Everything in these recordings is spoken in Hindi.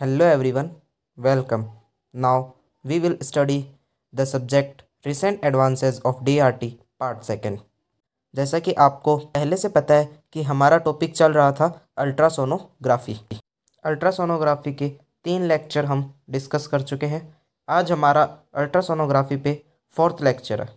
Hello everyone welcome now we will study the subject recent advances of DRT part second जैसा कि आपको पहले से पता है कि हमारा टॉपिक चल रहा था अल्ट्रासोनोग्राफी अल्ट्रासोनोग्राफी के तीन लेक्चर हम डिस्कस कर चुके हैं आज हमारा अल्ट्रासोनोग्राफी पे फोर्थ लेक्चर है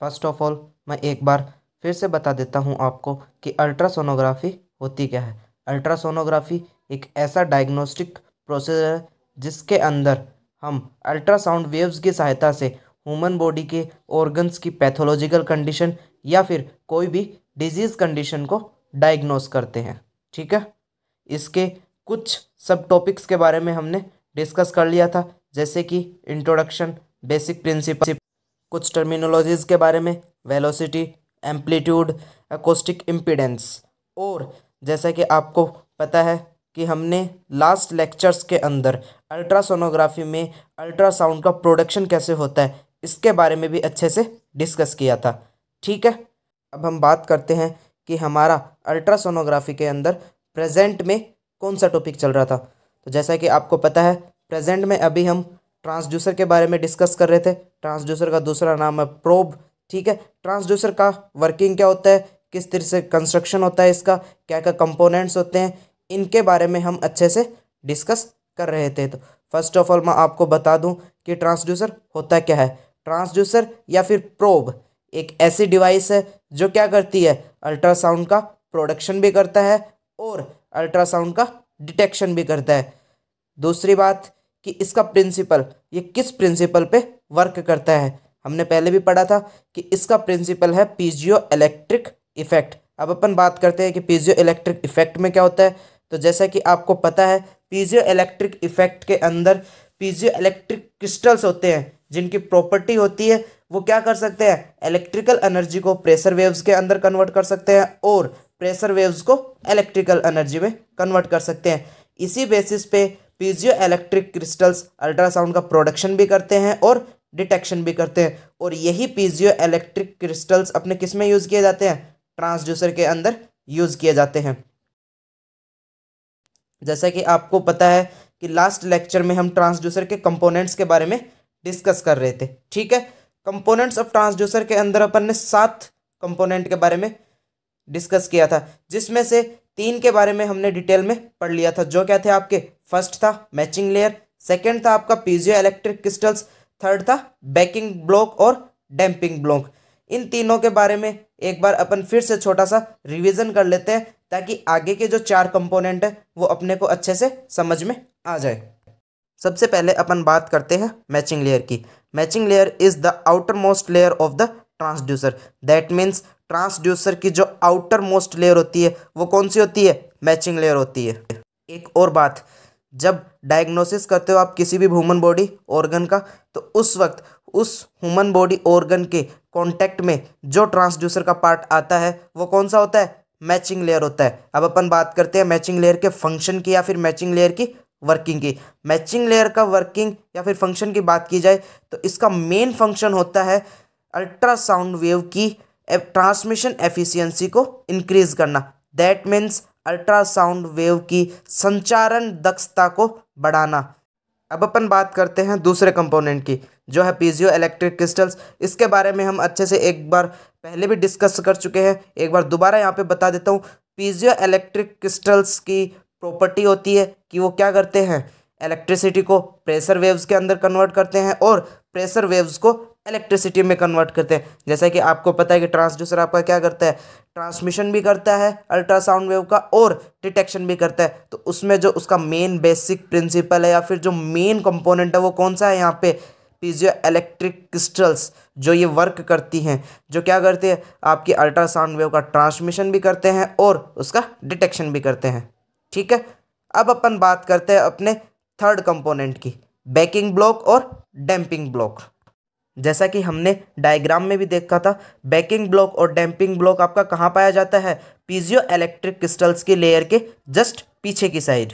फर्स्ट ऑफ ऑल मैं एक बार फिर से बता देता हूँ आपको कि अल्ट्रासोनोग्राफी होती क्या है अल्ट्रासोनोग्राफी एक ऐसा डायग्नोस्टिक प्रोसेसर है जिसके अंदर हम अल्ट्रासाउंड वेव्स की सहायता से ह्यूमन बॉडी के ऑर्गन्स की पैथोलॉजिकल कंडीशन या फिर कोई भी डिजीज़ कंडीशन को डायग्नोस करते हैं ठीक है इसके कुछ सब टॉपिक्स के बारे में हमने डिस्कस कर लिया था जैसे कि इंट्रोडक्शन बेसिक प्रिंसिपल कुछ टर्मिनोलॉजीज़ के बारे में वेलोसिटी एम्पलीट्यूड एकोस्टिक इम्पीडेंस और जैसा कि आपको पता है कि हमने लास्ट लेक्चर्स के अंदर अल्ट्रासोनोग्राफी में अल्ट्रासाउंड का प्रोडक्शन कैसे होता है इसके बारे में भी अच्छे से डिस्कस किया था ठीक है अब हम बात करते हैं कि हमारा अल्ट्रासोनोग्राफी के अंदर प्रेजेंट में कौन सा टॉपिक चल रहा था तो जैसा कि आपको पता है प्रेजेंट में अभी हम ट्रांसड्यूसर के बारे में डिस्कस कर रहे थे ट्रांसड्यूसर का दूसरा नाम है प्रोब ठीक है ट्रांसड्यूसर का वर्किंग क्या होता है किस तरह से कंस्ट्रक्शन होता है इसका क्या क्या कंपोनेंट्स होते हैं इनके बारे में हम अच्छे से डिस्कस कर रहे थे तो फर्स्ट ऑफ ऑल मैं आपको बता दूं कि ट्रांसड्यूसर होता क्या है ट्रांसड्यूसर या फिर प्रोब एक ऐसी डिवाइस है जो क्या करती है अल्ट्रासाउंड का प्रोडक्शन भी करता है और अल्ट्रासाउंड का डिटेक्शन भी करता है दूसरी बात कि इसका प्रिंसिपल ये किस प्रिंसिपल पे वर्क करता है हमने पहले भी पढ़ा था कि इसका प्रिंसिपल है पीजियो इलेक्ट्रिक इफेक्ट अब अपन बात करते हैं कि पीजियो इलेक्ट्रिक इफेक्ट में क्या होता है तो जैसा कि आपको पता है पीजियो इलेक्ट्रिक इफेक्ट के अंदर पीजियो इलेक्ट्रिक क्रिस्टल्स होते हैं जिनकी प्रॉपर्टी होती है वो क्या कर सकते हैं इलेक्ट्रिकल एनर्जी को प्रेशर वेव्स के अंदर कन्वर्ट कर सकते हैं और प्रेशर वेव्स को इलेक्ट्रिकल एनर्जी में कन्वर्ट कर सकते हैं इसी बेसिस पे पीजियो इलेक्ट्रिक क्रिस्टल्स अल्ट्रासाउंड का प्रोडक्शन भी करते हैं और डिटेक्शन भी करते हैं और यही पीजियो इलेक्ट्रिक क्रिस्टल्स अपने किस में यूज़ किए जाते हैं ट्रांसड्यूसर के अंदर यूज़ किए जाते हैं जैसा कि आपको पता है कि लास्ट लेक्चर में हम ट्रांसड्यूसर के कंपोनेंट्स के बारे में डिस्कस कर रहे थे ठीक है कंपोनेंट्स ऑफ ट्रांसड्यूसर के अंदर अपन ने सात कंपोनेंट के बारे में डिस्कस किया था जिसमें से तीन के बारे में हमने डिटेल में पढ़ लिया था जो क्या थे आपके फर्स्ट था मैचिंग लेयर सेकेंड था आपका पीजियो इलेक्ट्रिक क्रिस्टल्स थर्ड था बैकिंग ब्लॉक और डैम्पिंग ब्लॉक इन तीनों के बारे में एक बार अपन फिर से छोटा सा रिवीजन कर लेते हैं ताकि आगे के जो चार कंपोनेंट है वो अपने को अच्छे से समझ में आ जाए सबसे पहले अपन बात करते हैं मैचिंग लेयर की matching layer is the outer most layer of the transducer that means transducer की जो आउटर मोस्ट लेयर होती है वो कौन सी होती है मैचिंग लेयर होती है एक और बात जब डायग्नोसिस करते हो आप किसी भी ह्यूमन बॉडी ऑर्गन का तो उस वक्त उस ह्यूमन बॉडी ऑर्गन के कॉन्टैक्ट में जो ट्रांसड्यूसर का पार्ट आता है वो कौन सा होता है मैचिंग लेयर होता है अब अपन बात करते हैं मैचिंग लेयर के फंक्शन की या फिर मैचिंग लेयर की वर्किंग की मैचिंग लेयर का वर्किंग या फिर फंक्शन की बात की जाए तो इसका मेन फंक्शन होता है अल्ट्रासाउंड वेव की ट्रांसमिशन एफिशिएंसी को इंक्रीज करना दैट मीन्स अल्ट्रासाउंड वेव की संचारण दक्षता को बढ़ाना अब अपन बात करते हैं दूसरे कंपोनेंट की जो है पीजियो इलेक्ट्रिक क्रिस्टल्स इसके बारे में हम अच्छे से एक बार पहले भी डिस्कस कर चुके हैं एक बार दोबारा यहाँ पे बता देता हूँ पीजियो इलेक्ट्रिक क्रिस्टल्स की प्रॉपर्टी होती है कि वो क्या करते हैं इलेक्ट्रिसिटी को प्रेशर वेव्स के अंदर कन्वर्ट करते हैं और प्रेशर वेव्स को इलेक्ट्रिसिटी में कन्वर्ट करते हैं जैसा कि आपको पता है कि ट्रांसड्यूसर आपका क्या करता है ट्रांसमिशन भी करता है अल्ट्रासाउंड वेव का और डिटेक्शन भी करता है तो उसमें जो उसका मेन बेसिक प्रिंसिपल है या फिर जो मेन कंपोनेंट है वो कौन सा है यहाँ पे पीजियो इलेक्ट्रिक क्रिस्टल्स जो ये वर्क करती हैं जो क्या करती है आपकी अल्ट्रासाउंड वेव का ट्रांसमिशन भी करते हैं और उसका डिटेक्शन भी करते हैं ठीक है अब अपन बात करते हैं अपने थर्ड कंपोनेंट की बैकिंग ब्लॉक और डैम्पिंग ब्लॉक जैसा कि हमने डायग्राम में भी देखा था बैकिंग ब्लॉक और डैम्पिंग ब्लॉक आपका कहाँ पाया जाता है पीजियो इलेक्ट्रिक क्रिस्टल्स के लेयर के जस्ट पीछे की साइड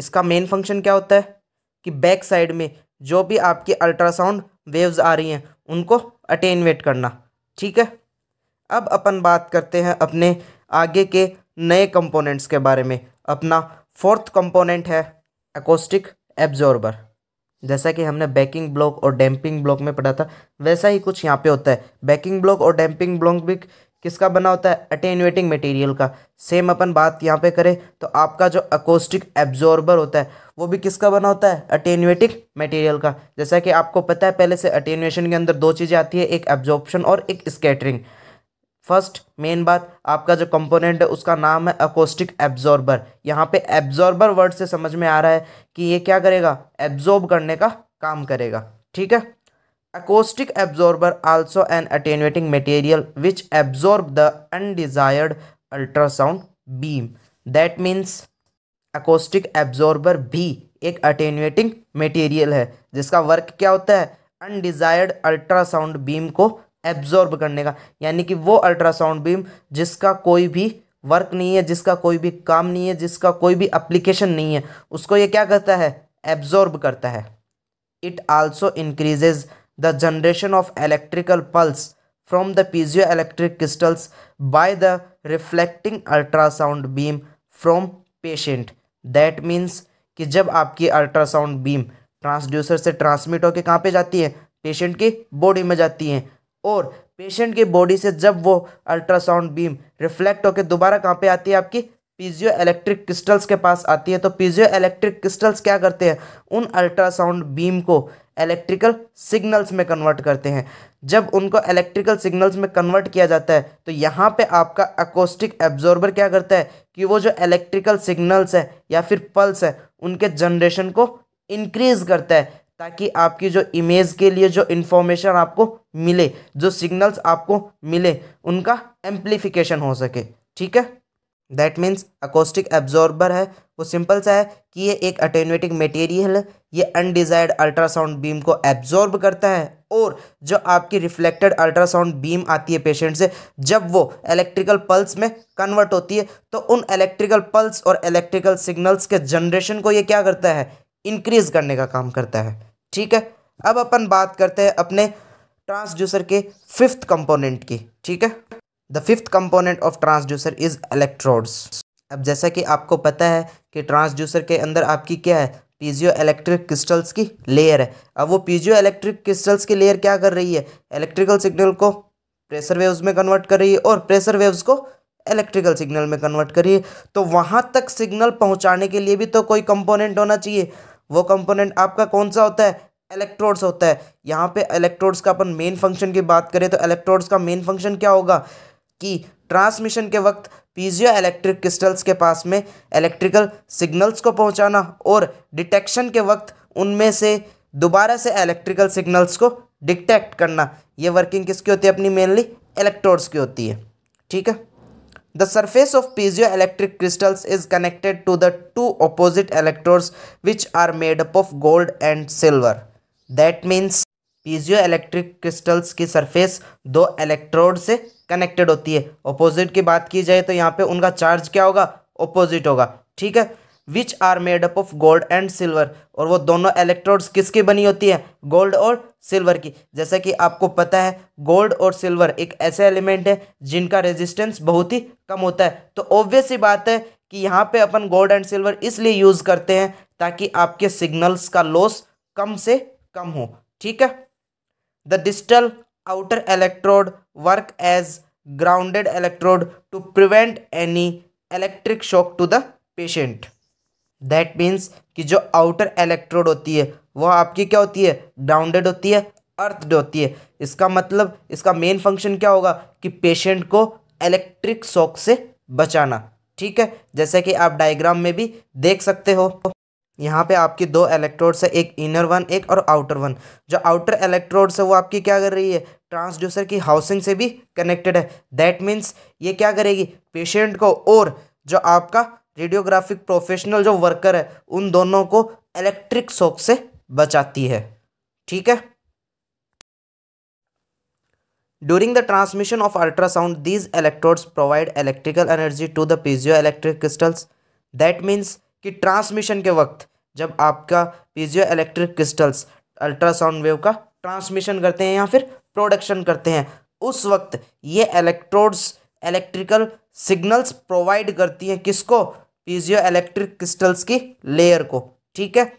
इसका मेन फंक्शन क्या होता है कि बैक साइड में जो भी आपकी अल्ट्रासाउंड वेव्स आ रही हैं उनको अटेनवेट करना ठीक है अब अपन बात करते हैं अपने आगे के नए कंपोनेंट्स के बारे में अपना फोर्थ कंपोनेंट है एकोस्टिक एब्जॉर्बर जैसा कि हमने बैकिंग ब्लॉक और डैम्पिंग ब्लॉक में पढ़ा था वैसा ही कुछ यहाँ पे होता है बैकिंग ब्लॉक और डैम्पिंग ब्लॉक भी किसका बना होता है अटेनवेटिंग मटेरियल का सेम अपन बात यहाँ पे करें तो आपका जो अकोस्टिक एब्जॉर्बर होता है वो भी किसका बना होता है अटेन्यूएटिक मटेरियल का जैसा कि आपको पता है पहले से अटेन्यूएशन के अंदर दो चीज़ें आती है एक एब्जॉर्प्शन और एक स्केटरिंग फर्स्ट मेन बात आपका जो कंपोनेंट है उसका नाम है अकोस्टिक एब्जॉर्बर यहाँ पे एब्जॉर्बर वर्ड से समझ में आ रहा है कि ये क्या करेगा एब्जॉर्ब करने का काम करेगा ठीक है Acoustic absorber also an attenuating material which absorb the undesired ultrasound beam. That means acoustic absorber भी एक attenuating material है जिसका वर्क क्या होता है अनडिजायर्ड अल्ट्रासाउंड बीम को एब्जॉर्ब करने का यानी कि वो अल्ट्रासाउंड बीम जिसका कोई भी वर्क नहीं है जिसका कोई भी काम नहीं है जिसका कोई भी अप्लीकेशन नहीं है उसको ये क्या करता है एब्जॉर्ब करता है it also increases the generation of electrical pulse from the piezo electric crystals by the reflecting ultrasound beam from patient that means कि जब आपकी अल्ट्रासाउंड बीम ट्रांसड्यूसर से ट्रांसमिट होकर कहाँ पे जाती है पेशेंट की बॉडी में जाती है और पेशेंट की बॉडी से जब वो अल्ट्रासाउंड बीम रिफ्लेक्ट होकर दोबारा कहाँ पे आती है आपकी पीजियो इलेक्ट्रिक क्रिस्टल्स के पास आती है तो पीजियो इलेक्ट्रिक क्रिस्टल्स क्या करते हैं उन अल्ट्रासाउंड बीम को इलेक्ट्रिकल सिग्नल्स में कन्वर्ट करते हैं जब उनको इलेक्ट्रिकल सिग्नल्स में कन्वर्ट किया जाता है तो यहाँ पे आपका अकोस्टिक एब्जॉर्बर क्या करता है कि वो जो इलेक्ट्रिकल सिग्नल्स है या फिर पल्स है उनके जनरेशन को इनक्रीज़ करता है ताकि आपकी जो इमेज के लिए जो इन्फॉर्मेशन आपको मिले जो सिग्नल्स आपको मिले उनका एम्प्लीफिकेशन हो सके ठीक है दैट मीन्स अकोस्टिक एब्जॉर्बर है वो सिंपल सा है कि ये एक अटेनुएटिंग मटेरियल है ये अनडिजायर्ड अल्ट्रासाउंड बीम को एब्जॉर्ब करता है और जो आपकी रिफ्लेक्टेड अल्ट्रासाउंड बीम आती है पेशेंट से जब वो इलेक्ट्रिकल पल्स में कन्वर्ट होती है तो उन इलेक्ट्रिकल पल्स और इलेक्ट्रिकल सिग्नल्स के जनरेशन को ये क्या करता है इंक्रीज करने का काम करता है ठीक है अब अपन बात करते हैं अपने ट्रांसड्यूसर के फिफ्थ कंपोनेंट की ठीक है the fifth component of transducer is electrodes अब जैसा कि आपको पता है कि ट्रांसड्यूसर के अंदर आपकी क्या है पीजियो इलेक्ट्रिक क्रिस्टल्स की लेयर है अब वो पीजियो इलेक्ट्रिक क्रिस्टल्स की लेयर क्या कर रही है इलेक्ट्रिकल सिग्नल को प्रेशर वेव्स में कन्वर्ट कर रही है और प्रेशर वेव्स को इलेक्ट्रिकल सिग्नल में कन्वर्ट करिए तो वहाँ तक सिग्नल पहुँचाने के लिए भी तो कोई कंपोनेंट होना चाहिए वो कंपोनेंट आपका कौन सा होता है इलेक्ट्रोड्स होता है यहाँ पे इलेक्ट्रोड्स का अपन मेन फंक्शन की बात करें तो इलेक्ट्रोड्स का मेन फंक्शन क्या होगा कि ट्रांसमिशन के वक्त पीजियो इलेक्ट्रिक क्रिस्टल्स के पास में इलेक्ट्रिकल सिग्नल्स को पहुंचाना और डिटेक्शन के वक्त उनमें से दोबारा से इलेक्ट्रिकल सिग्नल्स को डिटेक्ट करना ये वर्किंग किसकी होती है अपनी मेनली इलेक्ट्रोड्स की होती है ठीक है the surface of piezo electric crystals is connected to the two opposite electrodes which are made up of gold and silver that means piezo electric crystals की सरफेस दो इलेक्ट्रोड से कनेक्टेड होती है ऑपोजिट की बात की जाए तो यहाँ पे उनका चार्ज क्या होगा ऑपोजिट होगा ठीक है which are made up of gold and silver और वो दोनों इलेक्ट्रोड्स किसकी बनी होती है गोल्ड और सिल्वर की जैसा कि आपको पता है गोल्ड और सिल्वर एक ऐसे एलिमेंट है जिनका रेजिस्टेंस बहुत ही कम होता है तो ऑब्वियस ही बात है कि यहाँ पे अपन गोल्ड एंड सिल्वर इसलिए यूज़ करते हैं ताकि आपके सिग्नल्स का लॉस कम से कम हो ठीक है the distal outer electrode work as grounded electrode to prevent any electric shock to the patient that means कि जो आउटर इलेक्ट्रोड होती है वह आपकी क्या होती है ग्राउंडेड होती है अर्थड होती है इसका मतलब इसका मेन फंक्शन क्या होगा कि पेशेंट को इलेक्ट्रिक शॉक से बचाना ठीक है जैसे कि आप डायग्राम में भी देख सकते हो यहाँ पे आपकी दो इलेक्ट्रोड्स है एक इनर वन एक और आउटर वन जो आउटर इलेक्ट्रोड्स है वो आपकी क्या कर रही है ट्रांसड्यूसर की हाउसिंग से भी कनेक्टेड है दैट मीन्स ये क्या करेगी पेशेंट को और जो आपका रेडियोग्राफिक प्रोफेशनल जो वर्कर है उन दोनों को इलेक्ट्रिक शॉक से बचाती है ठीक है during the transmission of ultrasound these electrodes provide electrical energy to the piezo electric crystals that means कि ट्रांसमिशन के वक्त जब आपका piezo electric crystals ultrasound wave का ट्रांसमिशन करते हैं या फिर प्रोडक्शन करते हैं उस वक्त ये इलेक्ट्रोड्स इलेक्ट्रिकल सिग्नल्स प्रोवाइड करती हैं किसको पीजियो इलेक्ट्रिक क्रिस्टल्स की लेयर को ठीक है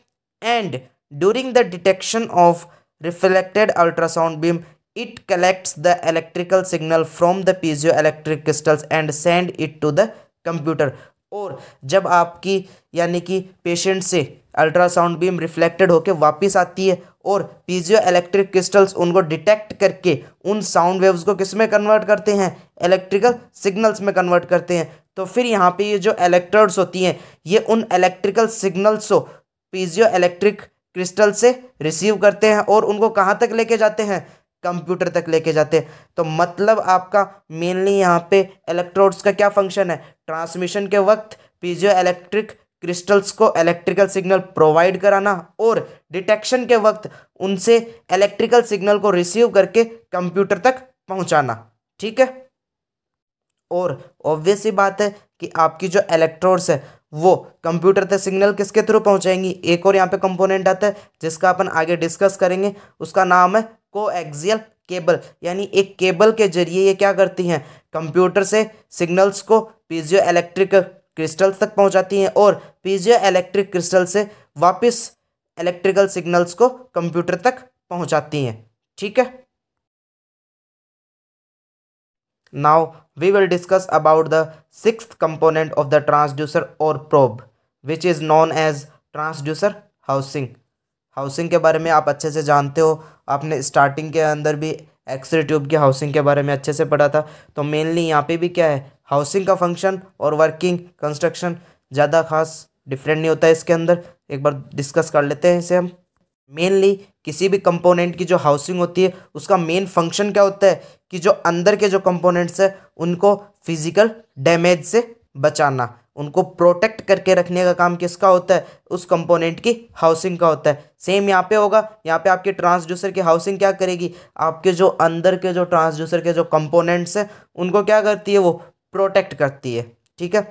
and during the detection of reflected ultrasound beam it collects the electrical signal from the piezo electric crystals and send it to the computer और जब आपकी यानी कि पेशेंट से अल्ट्रासाउंड बीम रिफ्लेक्टेड होकर वापस आती है और पीजियो इलेक्ट्रिक क्रिस्टल्स उनको डिटेक्ट करके उन साउंड वेव्स को किस में कन्वर्ट करते हैं इलेक्ट्रिकल सिग्नल्स में कन्वर्ट करते हैं तो फिर यहाँ पे ये जो इलेक्ट्रोड्स होती हैं ये उन इलेक्ट्रिकल सिग्नल्स को पीजियो इलेक्ट्रिक क्रिस्टल से रिसीव करते हैं और उनको कहाँ तक लेके जाते हैं कंप्यूटर तक लेके जाते हैं तो मतलब आपका मेनली यहाँ पे इलेक्ट्रोड्स का क्या फंक्शन है ट्रांसमिशन के वक्त पीजियो इलेक्ट्रिक क्रिस्टल्स को इलेक्ट्रिकल सिग्नल प्रोवाइड कराना और डिटेक्शन के वक्त उनसे इलेक्ट्रिकल सिग्नल को रिसीव करके कंप्यूटर तक पहुंचाना ठीक है और ऑब्वियस ही बात है कि आपकी जो इलेक्ट्रोड्स है वो कंप्यूटर तक सिग्नल किसके थ्रू पहुंचाएंगी एक और यहाँ पे कंपोनेंट आता है जिसका अपन आगे डिस्कस करेंगे उसका नाम है को केबल यानी एक केबल के जरिए ये क्या करती हैं कंप्यूटर से सिग्नल्स को पीजियो इलेक्ट्रिक क्रिस्टल्स तक पहुंचाती हैं और पीजियो इलेक्ट्रिक क्रिस्टल से वापस इलेक्ट्रिकल सिग्नल्स को कंप्यूटर तक पहुंचाती हैं ठीक है now we will discuss about the six component of the transducer और probe which is known as transducer housing housing के बारे में आप अच्छे से जानते हो आपने स्टार्टिंग के अंदर भी एक्सरे ट्यूब की हाउसिंग के बारे में अच्छे से पढ़ा था तो मेनली यहाँ पे भी क्या है हाउसिंग का फंक्शन और वर्किंग कंस्ट्रक्शन ज़्यादा खास डिफरेंट नहीं होता है इसके अंदर एक बार डिस्कस कर लेते हैं इसे हम मेनली किसी भी कंपोनेंट की जो हाउसिंग होती है उसका मेन फंक्शन क्या होता है कि जो अंदर के जो कंपोनेंट्स हैं उनको फिजिकल डैमेज से बचाना उनको प्रोटेक्ट करके रखने का काम किसका होता है उस कंपोनेंट की हाउसिंग का होता है सेम यहाँ पे होगा यहाँ पे आपके ट्रांसड्यूसर की हाउसिंग क्या करेगी आपके जो अंदर के जो ट्रांसड्यूसर के जो कंपोनेंट्स हैं उनको क्या करती है वो प्रोटेक्ट करती है ठीक है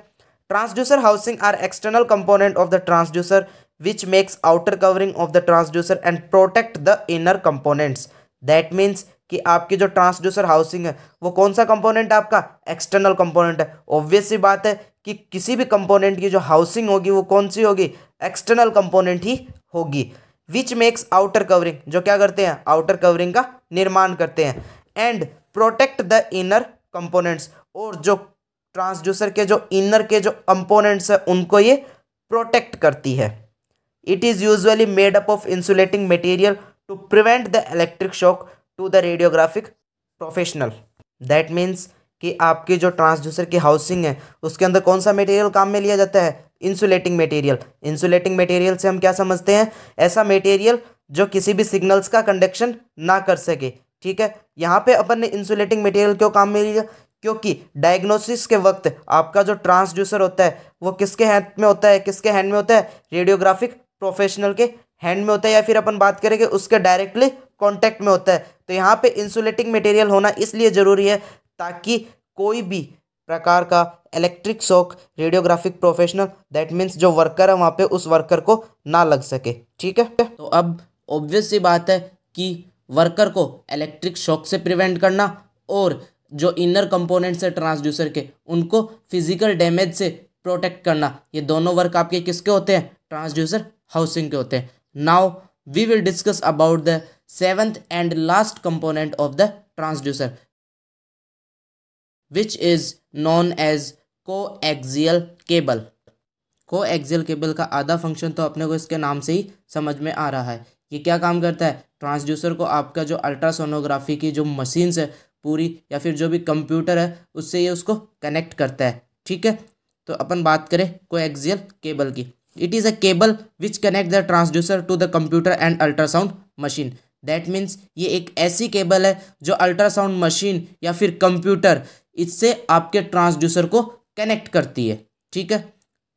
transducer housing are external component of the transducer which makes outer covering of the transducer and protect the inner components that means कि आपकी जो ट्रांसड्यूसर हाउसिंग है वो कौन सा कंपोनेंट आपका एक्सटर्नल कंपोनेंट है ऑब्वियसली बात है कि किसी भी कंपोनेंट की जो हाउसिंग होगी वो कौन सी होगी एक्सटर्नल कंपोनेंट ही होगी विच मेक्स आउटर कवरिंग जो क्या करते हैं आउटर कवरिंग का निर्माण करते हैं and protect the inner components और जो ट्रांसड्यूसर के जो इनर के जो कंपोनेंट्स हैं उनको ये प्रोटेक्ट करती है it is usually made up of insulating material to prevent the electric shock to the radiographic professional that means कि आपकी जो ट्रांसड्यूसर की हाउसिंग है उसके अंदर कौन सा मटेरियल काम में लिया जाता है इंसुलेटिंग मटेरियल इंसुलेटिंग मटेरियल से हम क्या समझते हैं ऐसा मटेरियल जो किसी भी सिग्नल्स का कंडक्शन ना कर सके ठीक है यहाँ पे अपन ने इंसुलेटिंग मटेरियल क्यों काम में लिया क्योंकि डायग्नोसिस के वक्त आपका जो ट्रांसड्यूसर होता है वो किसके हैंड में होता है किसके हैंड में होता है रेडियोग्राफिक प्रोफेशनल के हैंड में होता है या फिर अपन बात करेंगे उसके डायरेक्टली कॉन्टैक्ट में होता है तो यहाँ पे इंसुलेटिंग मटेरियल होना इसलिए ज़रूरी है ताकि कोई भी प्रकार का electric shock radiographic professional that means जो वर्कर है वहाँ पे उस वर्कर को ना लग सके ठीक है तो अब ऑब्वियस सी बात है कि वर्कर को इलेक्ट्रिक शॉक से प्रिवेंट करना और जो इनर कंपोनेंट्स है ट्रांसड्यूसर के उनको फिजिकल डैमेज से प्रोटेक्ट करना ये दोनों वर्क आपके किसके होते हैं ट्रांसड्यूसर हाउसिंग के होते हैं now we will discuss about the seventh and last component of the transducer which is known as coaxial cable coaxial cable का आधा फंक्शन तो अपने को इसके नाम से ही समझ में आ रहा है ये क्या काम करता है ट्रांसड्यूसर को आपका जो अल्ट्रासोनोग्राफी की जो मशीन्स है पूरी या फिर जो भी कंप्यूटर है उससे ये उसको कनेक्ट करता है ठीक है तो अपन बात करें कोएक्सियल केबल की it is a cable which connect the transducer to the computer and ultrasound machine that means ये एक ऐसी केबल है जो अल्ट्रासाउंड मशीन या फिर कंप्यूटर इससे आपके ट्रांसड्यूसर को कनेक्ट करती है ठीक है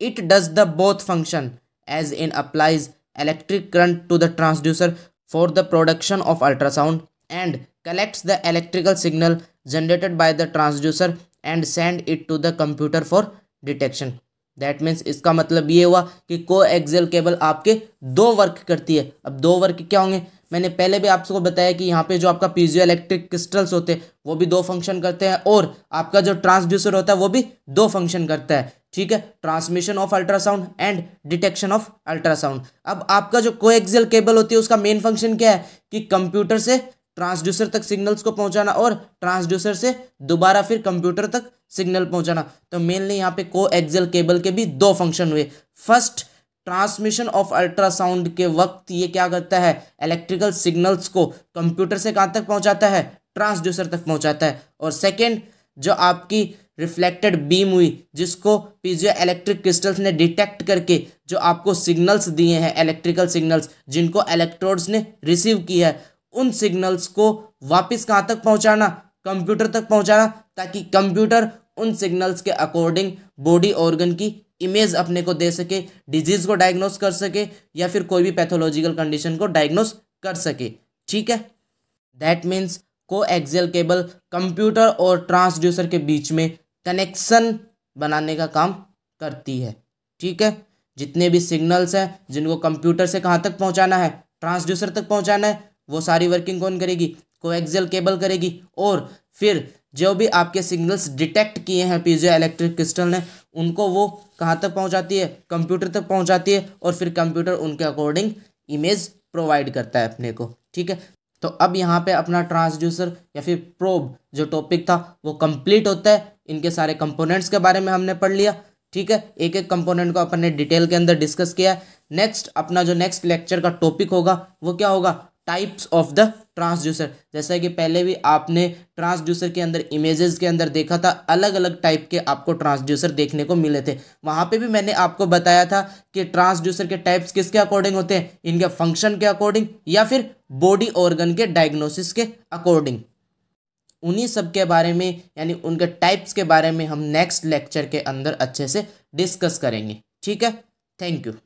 it does the both function as in applies electric current to the transducer for the production of ultrasound and collects the electrical signal generated by the transducer and send it to the computer for detection that means इसका मतलब ये हुआ कि को एक्सेल केबल आपके दो वर्क करती है अब दो वर्क क्या होंगे मैंने पहले भी आपको बताया कि यहाँ पे जो आपका पीजियो इलेक्ट्रिक क्रिस्टल्स होते हैं वो भी दो फंक्शन करते हैं और आपका जो ट्रांसड्यूसर होता है वो भी दो फंक्शन करता है ठीक है transmission of ultrasound and detection of ultrasound अब आपका जो को केबल होती है उसका मेन फंक्शन क्या है कि कंप्यूटर से ट्रांसड्यूसर तक सिग्नल्स को पहुंचाना और ट्रांसड्यूसर से दोबारा फिर कंप्यूटर तक सिग्नल पहुंचाना तो मेनली यहाँ पे को एक्जल केबल के भी दो फंक्शन हुए फर्स्ट ट्रांसमिशन ऑफ अल्ट्रासाउंड के वक्त ये क्या करता है इलेक्ट्रिकल सिग्नल्स को कंप्यूटर से कहाँ तक पहुँचाता है ट्रांसड्यूसर तक पहुँचाता है और सेकेंड जो आपकी रिफ्लेक्टेड बीम हुई जिसको पीजियो इलेक्ट्रिक क्रिस्टल्स ने डिटेक्ट करके जो आपको सिग्नल्स दिए हैं इलेक्ट्रिकल सिग्नल्स जिनको इलेक्ट्रोड्स ने रिसीव किया है उन सिग्नल्स को वापस कहाँ तक पहुँचाना कंप्यूटर तक पहुँचाना ताकि कंप्यूटर उन सिग्नल्स के अकॉर्डिंग बॉडी ऑर्गन की इमेज अपने को दे सके डिजीज़ को डायग्नोस कर सके या फिर कोई भी पैथोलॉजिकल कंडीशन को डायग्नोस कर सके ठीक है that means coaxial cable computer और ट्रांसड्यूसर के बीच में कनेक्शन बनाने का काम करती है ठीक है जितने भी सिग्नल्स हैं जिनको कंप्यूटर से कहाँ तक पहुँचाना है ट्रांसड्यूसर तक पहुँचाना है वो सारी वर्किंग कौन करेगी एक्सल केबल करेगी और फिर जो भी आपके सिग्नल्स डिटेक्ट किए हैं पीजियो इलेक्ट्रिक क्रिस्टल ने उनको वो कहाँ तक पहुँचाती है कंप्यूटर तक पहुँचाती है और फिर कंप्यूटर उनके अकॉर्डिंग इमेज प्रोवाइड करता है अपने को ठीक है तो अब यहाँ पे अपना ट्रांसड्यूसर या फिर प्रोब जो टॉपिक था वो कंप्लीट होता है इनके सारे कंपोनेंट्स के बारे में हमने पढ़ लिया ठीक है एक एक कंपोनेंट को अपन ने डिटेल के अंदर डिस्कस किया है नेक्स्ट अपना जो नेक्स्ट लेक्चर का टॉपिक होगा वो क्या होगा टाइप्स ऑफ द ट्रांसड्यूसर जैसा कि पहले भी आपने ट्रांसड्यूसर के अंदर इमेजेस के अंदर देखा था अलग अलग टाइप के आपको ट्रांसड्यूसर देखने को मिले थे वहाँ पे भी मैंने आपको बताया था कि ट्रांसड्यूसर के टाइप्स किसके अकॉर्डिंग होते हैं इनके फंक्शन के अकॉर्डिंग या फिर बॉडी ऑर्गन के डायग्नोसिस के अकॉर्डिंग उन्हीं सब के बारे में यानी उनके टाइप्स के बारे में हम नेक्स्ट लेक्चर के अंदर अच्छे से डिस्कस करेंगे ठीक है थैंक यू